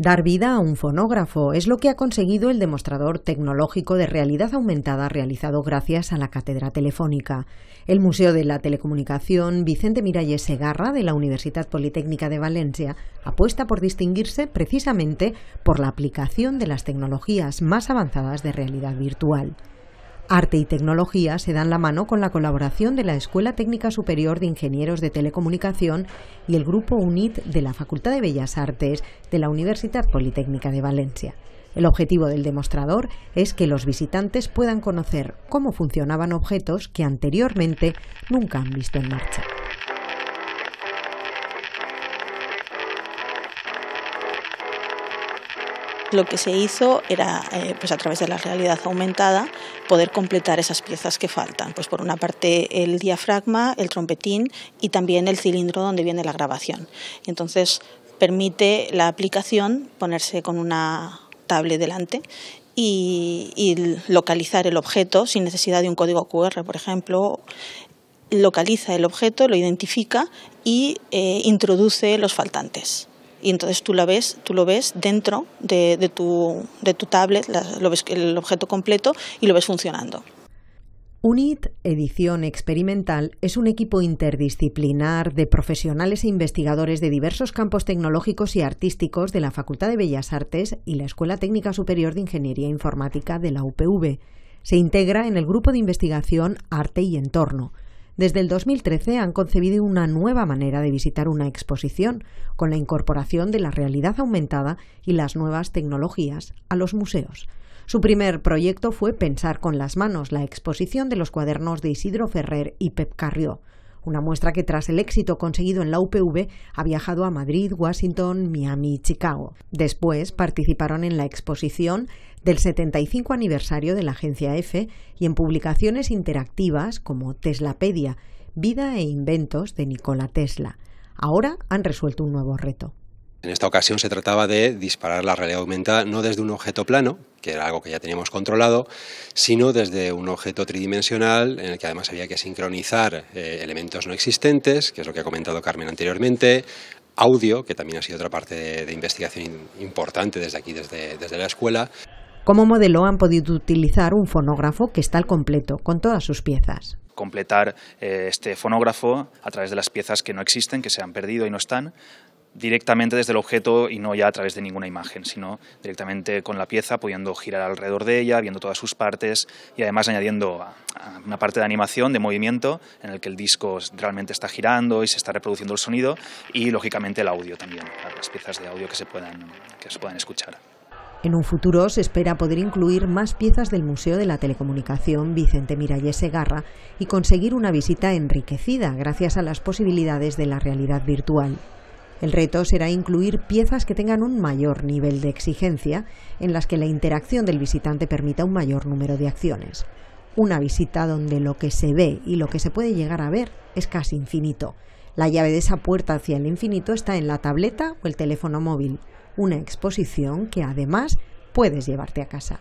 Dar vida a un fonógrafo es lo que ha conseguido el demostrador tecnológico de realidad aumentada realizado gracias a la Cátedra Telefónica. El Museo de la Telecomunicación Vicente Miralles Segarra de la Universidad Politécnica de Valencia apuesta por distinguirse precisamente por la aplicación de las tecnologías más avanzadas de realidad virtual. Arte y tecnología se dan la mano con la colaboración de la Escuela Técnica Superior de Ingenieros de Telecomunicación y el Grupo UNIT de la Facultad de Bellas Artes de la Universidad Politécnica de Valencia. El objetivo del demostrador es que los visitantes puedan conocer cómo funcionaban objetos que anteriormente nunca han visto en marcha. lo que se hizo era, eh, pues a través de la realidad aumentada, poder completar esas piezas que faltan. Pues por una parte el diafragma, el trompetín y también el cilindro donde viene la grabación. Entonces permite la aplicación ponerse con una tablet delante y, localizar el objeto sin necesidad de un código QR, por ejemplo, localiza el objeto, lo identifica y eh, introduce los faltantes y entonces tú, la ves, tú lo ves dentro de, tu, tablet, el objeto completo y lo ves funcionando. UNIT Edición Experimental es un equipo interdisciplinar de profesionales e investigadores de diversos campos tecnológicos y artísticos de la Facultad de Bellas Artes y la Escuela Técnica Superior de Ingeniería Informática de la UPV. Se integra en el grupo de investigación Arte y Entorno, desde el 2013 han concebido una nueva manera de visitar una exposición, con la incorporación de la realidad aumentada y las nuevas tecnologías a los museos. Su primer proyecto fue Pensar con las manos, la exposición de los cuadernos de Isidro Ferrer y Pep Carrió una muestra que tras el éxito conseguido en la UPV ha viajado a Madrid, Washington, Miami y Chicago. Después participaron en la exposición del 75 aniversario de la agencia EFE y en publicaciones interactivas como Teslapedia, Vida e Inventos de Nikola Tesla. Ahora han resuelto un nuevo reto. En esta ocasión se trataba de disparar la realidad aumentada no desde un objeto plano, que era algo que ya teníamos controlado, sino desde un objeto tridimensional en el que además había que sincronizar eh, elementos no existentes, que es lo que ha comentado Carmen anteriormente, audio, que también ha sido otra parte de, investigación importante desde aquí, desde, desde la escuela. Como modelo han podido utilizar un fonógrafo que está al completo, con todas sus piezas. Completar eh, este fonógrafo a través de las piezas que no existen, que se han perdido y no están, directamente desde el objeto y no ya a través de ninguna imagen, sino directamente con la pieza, pudiendo girar alrededor de ella, viendo todas sus partes y además añadiendo una parte de animación, de movimiento, en el que el disco realmente está girando y se está reproduciendo el sonido y lógicamente el audio también, las piezas de audio que se puedan, que se puedan escuchar. En un futuro se espera poder incluir más piezas del Museo de la Telecomunicación Vicente Miralles Segarra y conseguir una visita enriquecida gracias a las posibilidades de la realidad virtual. El reto será incluir piezas que tengan un mayor nivel de exigencia, en las que la interacción del visitante permita un mayor número de acciones. Una visita donde lo que se ve y lo que se puede llegar a ver es casi infinito. La llave de esa puerta hacia el infinito está en la tableta o el teléfono móvil, una exposición que además puedes llevarte a casa.